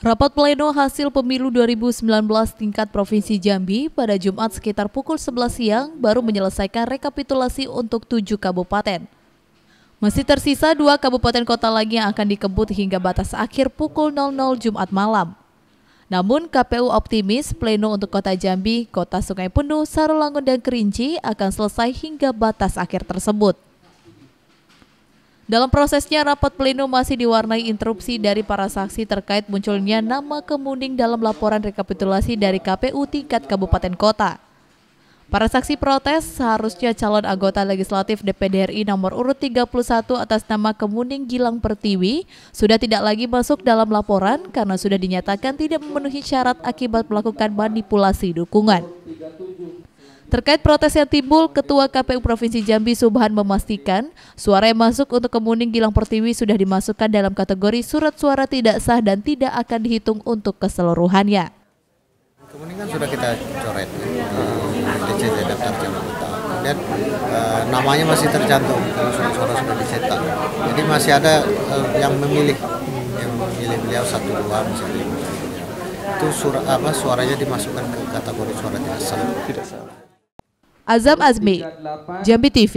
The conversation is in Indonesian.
Rapat pleno hasil pemilu 2019 tingkat Provinsi Jambi pada Jumat sekitar pukul 11 siang baru menyelesaikan rekapitulasi untuk tujuh kabupaten. Masih tersisa dua kabupaten kota lagi yang akan dikebut hingga batas akhir pukul 00 Jumat malam. Namun KPU optimis pleno untuk kota Jambi, kota Sungai Penuh, Sarolangun, dan Kerinci akan selesai hingga batas akhir tersebut. Dalam prosesnya, rapat pleno masih diwarnai interupsi dari para saksi terkait munculnya nama Kemuning dalam laporan rekapitulasi dari KPU tingkat kabupaten kota. Para saksi protes seharusnya calon anggota legislatif DPD RI nomor urut 31 atas nama Kemuning Gilang Pertiwi sudah tidak lagi masuk dalam laporan karena sudah dinyatakan tidak memenuhi syarat akibat melakukan manipulasi dukungan. Terkait protes yang timbul, Ketua KPU Provinsi Jambi Subhan memastikan suara yang masuk untuk Kemuning Gilang Pertiwi sudah dimasukkan dalam kategori surat suara tidak sah dan tidak akan dihitung untuk keseluruhannya. Kemuning kan sudah kita coret uh, eh, DCT daftar jamaah dan uh, namanya masih tercantum kalau surat suara sudah dicetak. Jadi masih ada uh, yang memilih yang memilih beliau satu dua misalnya itu suara apa suaranya dimasukkan ke kategori suara tidak sah. Tidak sah. Azam Azmi, Jambi TV.